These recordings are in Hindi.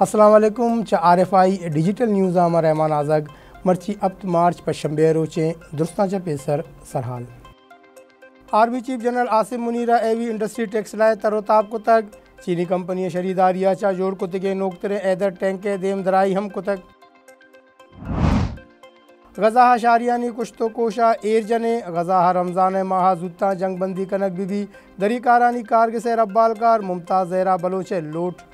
असलम च R F I digital news आम रहमान आज़ाग मर्ची अब्त मार्च पशम्बेरो चे दुरुस्ता च पेसर सरहाल आर्मी चीफ जनरल आसिम मुनीरा एवी इंडस्ट्री टैक्स लाए तरोताब को चीनी कंपनी शरीदारिया चा जोड़ को नोकतरे एदर टैंके देम दराई हम को तक गजा शारियानी कुश्तो कोशा एर जने गजा रमज़ान माह जुत्ता बंदी कनक बीबी दरी कारानी कारग से रब्बाल कार मुमताज़ जहरा बलोचे लोट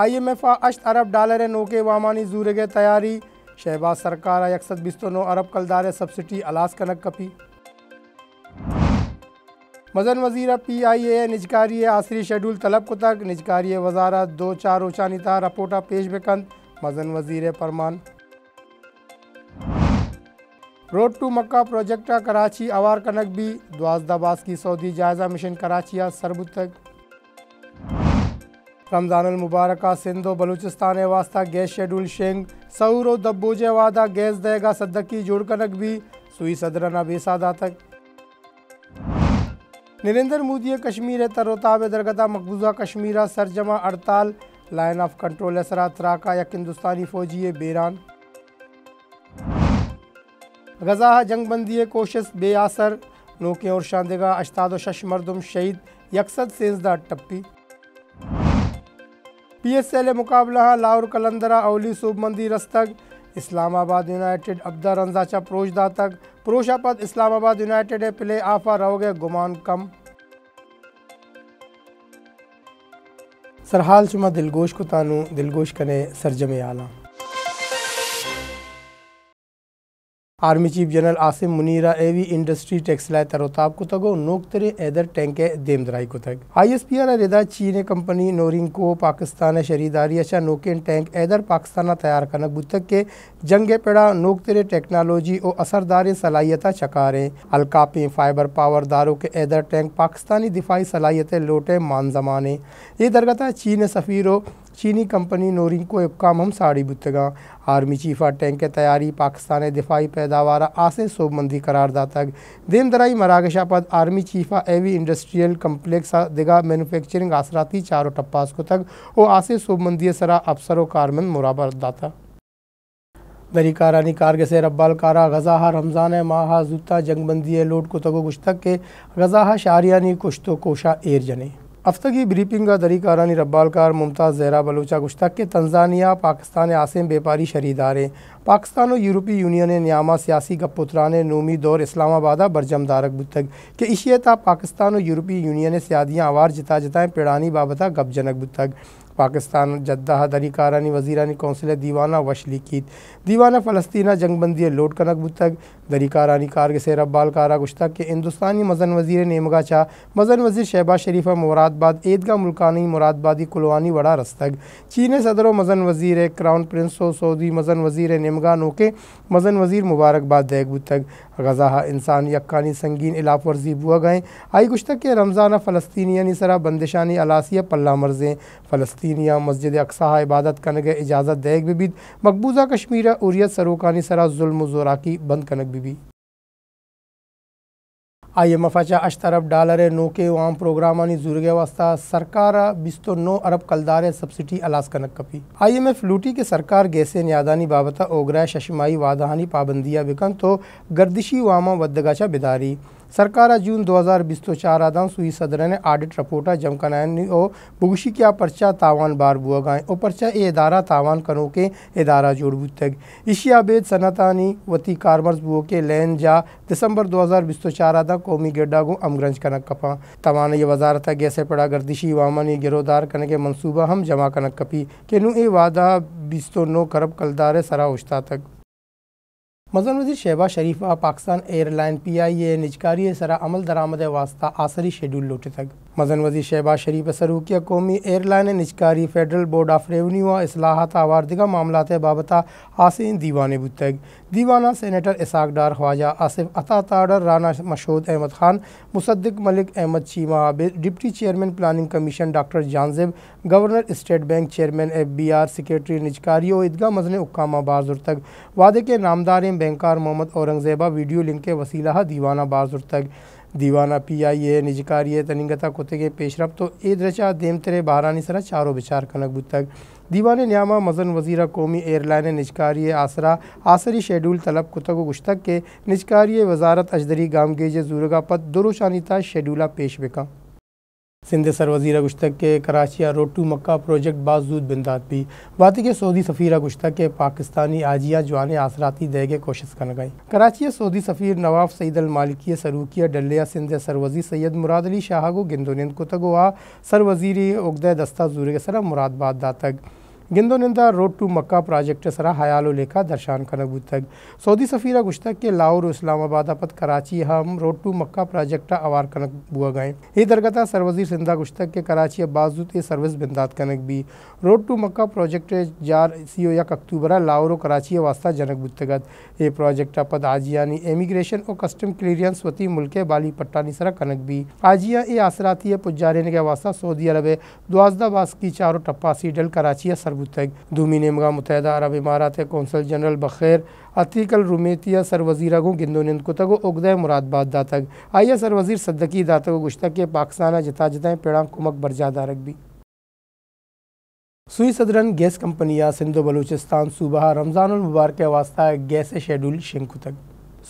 आई एम एफ अशत अरब डॉलर नोके वामानी गए तैयारी शहबाज सरकार यकसद बिस्तो नौ अरब कलदार सब्सिडी अलास कनक कपी मजन वजीर पी आई ए निजकारी आसरी शेड्यूल तलब कुतक निजकारी वजारत दो चार ओचानिता रपोटा पेश बेकंद मजन वजीर फरमान road to Makkah project Karachi अवार कनक भी द्वाजदाबाज की सऊदी जायजा मिशन कराचिया सरबुत तक मुबारक सिंधो बलूचिस्तान वास्ता गैस शेड्यूल शेंग सऊर दब्बूजे वादा गैस देगा सदकी जुड़ कनक भी सुई सदराना बेसादा तक नरेंद्र मोदी कश्मीर तरोताब दरगदा मकबूजा कश्मीर सरजमा अड़ताल लाइन ऑफ कंट्रोल असरा तराका या हिंदुस्तानी फौजी बेरान गजा जंगबंदी कोशिश बेअसर नोके और शानदगा अश्ताद शश शहीद यकसद सेंजदा टप्पी पीएसएल मुकाबला लाहौर कलंदरा अवली सूबमंदी रस्तक इस्लामाबाद यूनाइटेड अब्दा रंजाचा प्रोशदा तक प्रोशापद इस्लामाबाद यूनाइटेड है प्ले आफा रहोगे गुमान कम सरहाल चुमा दिलगोश को तानू दिलगोश कने सरजमे आला आर्मी चीफ जनरल आसिम मुनीरा एवी इंडस्ट्री टेक्सलाय तरोताब को तगो नोकतरे एदर टैंके देमदराई को तक आई एस पी आर रिदा चीन कंपनी नोरिंग को पाकिस्तान शरीदारी अच्छा नोकिन टैंक एदर पाकिस्तान तैयार कनक बुतक के जंगे पेड़ा नोकतरे टेक्नोलॉजी और असरदार सलाहियत चकारें अलकापी फाइबर पावर दारों के एदर टैंक पाकिस्तानी दिफाई सलाहियत लोटे मान जमाने ये दरगता चीन सफ़ीरों चीनी कंपनी नोरिंग को काम साड़ी बुतगा आर्मी चीफा टैंक तैयारी पाकिस्तान दिफाई पैदावार आसे सोबमंदी दिन दराई मरागशा पद आर्मी चीफा एवी इंडस्ट्रियल कम्प्लेक्स दिगा मैनुफैक्चरिंग आसराती चारों टप्पास को तक वो आसे सोबमंदी सरा अफसरों कारमन मुराबरदाता दरी कारानी कारग से रब्बाल कारा गजा हा रमज़ान माह जूता जंगबंदी लोट को तगो गुश्तक के गजा हा शारियानी कुश्तो कोशा एर जने अफतगी ब्रीफिंग का रब्बाल रब्बालकार मुमताज़ जहरा बलूचा गुश्तक के तंजानिया पाकिस्तान आसम व्यापारी शरीदारे पाकिस्तान और यूरोपी यूनियन न्यामा सियासी गपोतरान नूमी दौर इस्लामाबाद बरजम दारक बुतक के इशियता पाकिस्तान और यूरोपी यूनियन सियादियाँ आवार जिता जिताएँ पेड़ानी बाबता गपजनक बुतक पाकिस्तान जद्दा कारानी वजीरानी कौंसिल दीवाना वशली कीत दीवाना फ़लस्तीना जंगबंदी लोट कनक बुतक कार कारग सैर अब्बाल कारा गुश्तक के हिंदुस्तानी मजन वजीर नेमगा चा मजन वजीर शहबाज शरीफ़ मुरादबाद ईदगाह मुल्कानी मुरादबादी कुलवानी वड़ा रस्तक चीन सदर मजन वजीर क्राउन प्रिंस सऊदी मजन वजीर नेमगा नोके मजन वजीर मुबारकबाद दैग बुतक गजा इंसान यक्कानी संगीन इलाफ वर्जी बुआ गए आई गुश्तक के रमज़ाना फ़लस्तीनी यानी सरा बंदिशानी अलासिया पल्ला मर्जें फलस्ती फ़लस्तीन मस्जिद अक्सा इबादत कनक इजाज़त दैग भी मकबूजा कश्मीर उरियत सरोकानी सरा जुल्म जोराकी बंद कनक भी आई एम एफ एच अश अरब डालर नोके वाम प्रोग्राम जुर्गे वास्ता सरकार बिस्तो नौ अरब कलदार सब्सिडी अलास कनक कपी आई एम एफ लूटी के सरकार गैसे न्यादानी बाबता ओगरा शशमाई वादहानी पाबंदियाँ बिकन तो गर्दिशी वामा वदगाचा बिदारी बीस तो चार आदम सुई सदर ने आडिट ಆಡಿಟ್ ರಪೋಟ और ಓ क्या पर्चा तावान बार बुआ गए और पर्चा ए इदारा तावान करो के जोड़ जोड़बू तक बेद सनतानी वती कारमर्स बुओ के लैन जा दिसंबर दो हज़ार तो चार आदा कौमी गड्ढा गो अमगरंज कनक कपा तवान ये वजारत गैसे पड़ा गर्दिशी वामन ये गिरोदार कन के मनसूबा हम जमा कनक कपी केनु ए वादा तो नो करब कलदार सरा उश्ता तक मजन वजी शहबाज शरीफा Pakistan airline P I A निजकारी सरा अमल दरामद वास्ता आसरी शेड्यूल लोटे तक मजन वजी शहबाज शरीफ सरूकिया कौमी एयरलाइन निजकारी फेडरल बोर्ड ऑफ रेवन्यू और असलाहत आवार दिगा मामला बाबत आसिन दीवान बुद तक दीवाना senator Ishaq Dar Khawaja Asif Atta Tarar Rana Mashhood Ahmad Khan Musadik Malik Ahmad Cheema deputy chairman planning commission doctor Jahanzeb governor state bank chairman F B R secretary निजकारी और ईदगाह मजन उकामा बाजुर तक वादे के नामदारें बैंकार मोहम्मद औरंगजेबा वीडियो लिंक के वसीला दीवाना बाजुर तक दीवाना पी आई ए निजकारिए तनिंगता कुतगे पेशरब तो ए दृशा तरे बहारानी सरा चारों विचार कनकबू तक दीवान न्यामा मजन वजीरा कौमी एयरलाइन निजकारी आसरा आसरी शेड्यूल तलब कुतगो गुश्तक के निजकारी वजारत अजदरी गेजे जूरगा पद दुरुशानिता शेड्यूला पेश बेका सिंध सर वजीर गुश्तक के कराचिया रोड टू मक्का प्रोजेक्ट बाजूद बिंदात भी बात के सऊदी सफ़ीर गुश्तक के पाकिस्तानी आजिया जवान आसराती दे के कोशिश कर गई कराचिया सऊदी सफ़ीर नवाब सईद अलमालिकी सरूकिया डलिया सिंध सर वजी सैद मुराद अली शाह को गिंदोनिंद को तगोआ सर वजीर उगद दस्ता जूर के सरा मुरादबाद दातक गिंदोनिंदा रोड टू मक्का प्रोजेक्ट सरा हयालो लेखा दर्शान कनबूत तक सऊदी सफ़ीरा गुश्तक के लाहौर इस्लामाबाद अपत कराची हम रोड टू मक्का प्रोजेक्ट अवार कनक बुआ गए ये दरगता सरवजी सिंधा गुश्तक के कराची अब्बाजुत सर्विस बिंदात कनक भी रोड टू मक्का प्रोजेक्ट जार सी ओ यक अक्टूबरा लाहौर कराची वास्ता जनक बुतगत ये प्रोजेक्ट अपद आजियानी एमिग्रेशन और कस्टम क्लियरेंस वती मुल्क बाली पट्टानी सरा कनक भी आजिया ए आसराती पुजारे ने वास्ता सऊदी अरब दुआजदा बास की चारों टप्पा सीडल कराची सर तक दूमिन इमगा मुतहद अरब इमारत कौंसल जनरल बखैर अतीकल रुमेतिया सर वजीरगों गिंदोनिंद को तगो उगदय मुरादबाद दातक आइया सर वजीर सद्दकी दातगो गुश्त के पाकिस्तान जता जताएँ पेड़ा कुमक बरजा दारक भी सुई सदरन गैस कंपनियाँ सिंधु बलूचिस्तान सूबा रमज़ानमबारक वास्ता गैस शेड्यूल शिंकु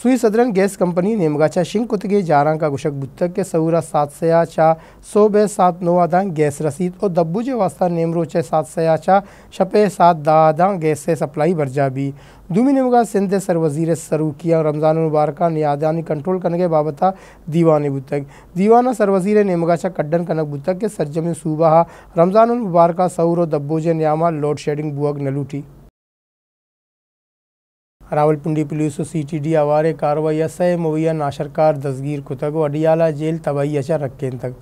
सुई सदरन गैस कंपनी नेमगाछा शिंग कुतगे का गुशक बुत्तक सऊरा सात सया चा सोबे बे सात नौ आदा गैस रसीद और दब्बूजे वास्ता नेमरोचे सात सया चा छपे सात दादा गैस से सप्लाई जा भी दूमी नेमगा सिंध सर वजीर सरू किया रमज़ान मुबारक नियादानी कंट्रोल करने के बाबता दीवान बुतक दीवाना सर वजीर निमगाशा कड्डन कनक बुतक के सरजम सूबा रमज़ान मुबारक सऊर और दब्बोजे न्यामा लोड शेडिंग न लूटी Rawalpindi police C T D आवारे कार्रवाई सह मुहैया नाशरकार दसगीर कुतक व अडियाला जेल तबाही अचा रखें तक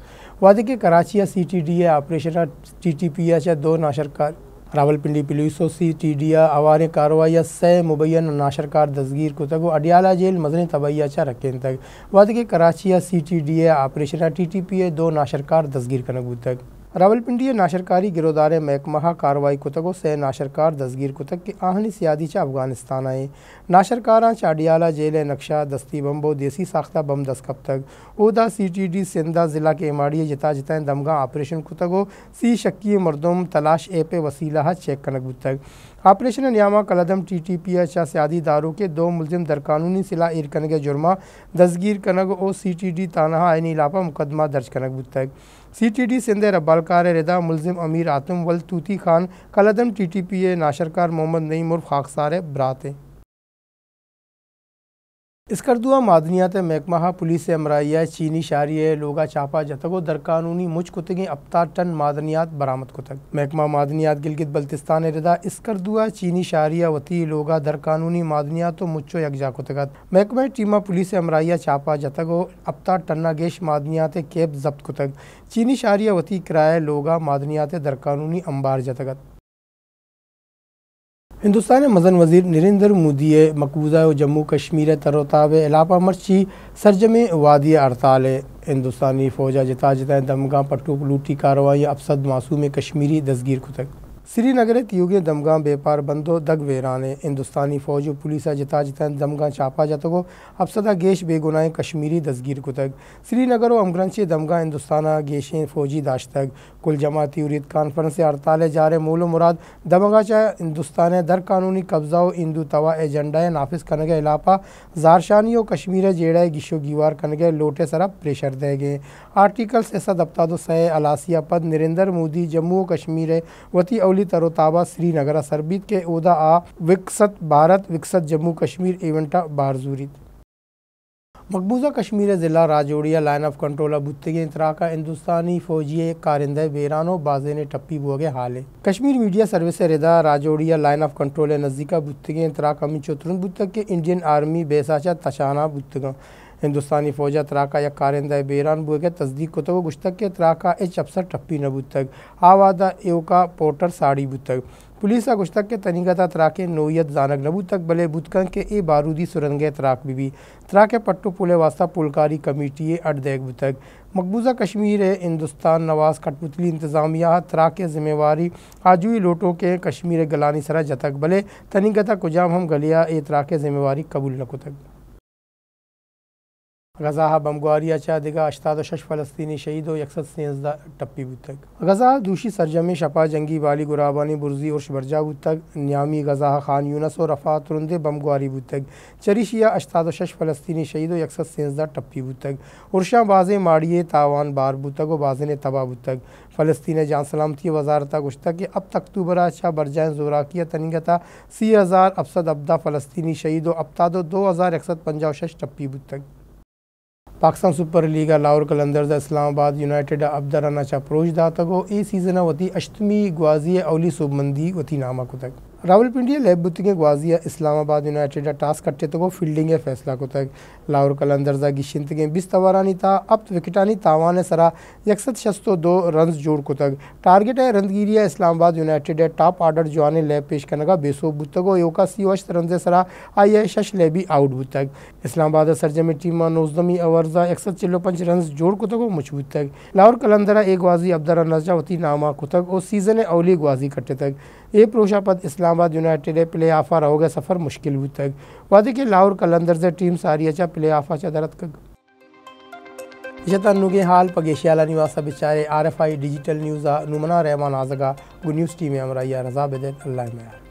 वादे के Karachi C T D operation T T P अचा दो नाशरकार Rawalpindi police C T D आवारे कार्रवाई सह मुबैया नाशरकार दसगीर कुतक व अडियाला जेल मजन तबाही चा रखें तक वादे के Karachi C T D operation T T P ए दो नाशरकार दसगीर कनक तक रावलपिंडी नाशरकारी गिरोदार महकमा कार्रवाई कुतगो से नाशरकार दसगीर कुतक के आहनी सियादीचा अफगानिस्तान आए नाशरकारा चाडियाला जेल नक्शा दस्ती बम्बो देसी साख्ता बम दस्कब तक उदा सी टी डी सिंधा ज़िला के इमाड़ी जता जिताएं दमगा ऑपरेशन कुतगो सी शक्की मरदम तलाश ए पे वसीला चेक कनक तक ऑपरेशन नियामा कलदम टी टी पी एच सियादी दारों के दो मुलिम दरकानूनी सिला एर के जुर्मा दसगीर कनक और सी टी डी तानहा आयनी इलापा मुकदमा दर्ज कनक बुतक सी टी डी सिंध रबालकार रदा मुलजिम अमीर आतम वल तूती खान कलदम टी टी पी ए नाशरकार मोहम्मद नईम उर्फ खाकसार बराते इसकरदुआ मादनियात महकमा पुलिस अमराइया चीनी शारी लोगा चापा जतगो दरकानूनी मुझ कुतगी अपता टन मादनियात बरामद कुतक महकमा मादनियात गिलगित बल्तिस्तान रिदा इसकरदुआ चीनी शारिया वती लोगा दरकानूनी मादनियात तो मुचो यकजा कुतगत महकमा टीमा पुलिस अमराइया चापा जतगो अपता टन्ना गेश मादनियात केब जब्त कुतक चीनी शारिया वती किराया लोगा मादनियात दरकानूनी अंबार जतगत हिंदुस्तान मजन वजीर नरेंद्र मोदी मकबूजा जम्मू कश्मीर तरोताब इलापा मर्ची सरजम वादी अड़ताल हिंदुस्तानी फ़ौजा जिता जिता दमगा पट्टू पलूटी कार्रवाई अफसद मासूम कश्मीरी दसगीर खुतक श्रीनगर तियुगे दमगा बेपार बंदो दग वेरान हिंदुस्तानी फ़ौज पुलिस जिता जितन दमगा छापा जतगो अफसदा गेश बेगुनाए कश्मीरी दसगीर तक श्रीनगर व अमगरंचे दमगां हिंदुस्ताना गेशें फ़ौजी तक कुल जमाती उरीद कॉन्फ्रेंस हड़ताल जार मोलो मुराद दमगा चाह हिंदुस्तान दर कानूनी कब्ज़ा व इंदू तवा एजेंडा कन गए इलापा जारशानी और कश्मीर जेड़ा गिशो गीवार कनगे लोटे सरा प्रेशर दे गए आर्टिकल्स ऐसा दफ्तादो तो सह अलासिया पद नरेंद्र मोदी जम्मू व कश्मीर वती चमोली तरोताबा श्रीनगर सरबीत के उदा आ विकसत भारत विकसत जम्मू कश्मीर एवंटा बारजूरी मकबूजा कश्मीर ज़िला राजौड़िया लाइन ऑफ कंट्रोल अबुतगी इंतरा का हिंदुस्तानी फौजी कारिंदे बेरानो बाजे ने टप्पी बुआ गए हाले कश्मीर मीडिया सर्विस रिदा राजौड़िया लाइन ऑफ कंट्रोल नज़दीका बुतगे इंतरा कमी चौतरन बुतक के इंडियन आर्मी बेसाचा तशाना बुतगा हिंदुस्तानी फौज तराका या कारिंदा बेरान बुए के तस्दीक को तो गुश्तक के तराका एच अफसर टप्पी नबू तक आवादा एवका पोटर साड़ी बुत तक पुलिस का गुश्तक के तनीगता तराके नोयत जानक नबू तक बले बुतकन के ए बारूदी सुरंगे तराक भी तराके पट्टू पुल वास्ता पुलकारी कमेटी अडदैक बुतक मकबूजा कश्मीर हिंदुस्तान नवाज कठपुतली इंतजामिया हाँ तराक जिम्मेवारी आजुई लोटों के कश्मीर गलानी सरा जतक भले तनिगत कुजाम हम गलिया ए तराक जिम्मेवारी कबूल नकुतक गज़ा बमगुआरिया चा दिगा अश्ताद शश फ़लस्तीनी शहीद हो यकसद सेंसदा टप्पी बुत तक गज़ा दूशी सरजमे शपा जंगी बाली गुराबानी बुरजी और शबरजा बुत तक न्यामी गज़ा खान यूनस और रफ़ा तुरंदे बमगुआरी बुत तक चरिशिया अश्ताद शश फ़लस्तीनी शहीद हो यकसद सेंसदा टप्पी बुत तक उर्शा बाजे माड़िए तावान बार बुत तक और बाजे ने तबाह बुत तक फ़लस्तीन जान सलामती वजारत गुश्ता के अब तकतूबर शाह बरजान जोराकिया तनिगता सी हज़ार अफसद अब्दा फ़लस्तीनी शहीद हो अबतादो दो हज़ार यकसद पंजाव शश टप्पी बुत तक पाकिस्तान सुपर लीग आ लाहौर कलंदर्स इस्लामाबाद यूनाइटेड अब्दराना शाह प्रोश दा तक हो सीजन वती अष्टमी ग्वाजी अवली सुबमंदी वती नामक तक रावलपिंडी लहबुतिंग ग्वाजिया इस्लामाबाद यूनाइटेड टास्क अट्टे तक तो फील्डिंग फैसला को तक तो लाहौर कलंदरजा गिशिंतगे बिस तवारानी था अब तो विकटानी तावान सरा यकसत शस्तो दो रन जोड़ को तक टारगेट है रंदगीरिया इस्लामाबाद यूनाइटेड टॉप आर्डर जवान लैब पेश का बेसो बुतगो योका सी वश रनजे सरा आई ए शश लह आउट आउट बुतक इस्लामाबाद सरजम टीम नौजमी अवरजा यकसत चिल्लो पंच रन जोड़ को तक मजबूत तक लाहौर कलंदरा ए ग्वाजी अब्दरा नजा वती नामा को तक और सीजन अवली ग्वाजी कट्टे तक ए प्रोशापत इस्लाम इस्लामाबाद यूनाइटेड प्ले ऑफ ऑफा रहोगे सफ़र मुश्किल हुई तक वादे के लाहौर कलंदर से टीम सारी अच्छा प्ले ऑफा चा दरत कग जतनुगे तो हाल पगेशियाला निवासा बेचारे R F I digital news आ नुमना रहमान आजगा गु न्यूज़ टीम हमरा या रजा बेदत अल्लाह में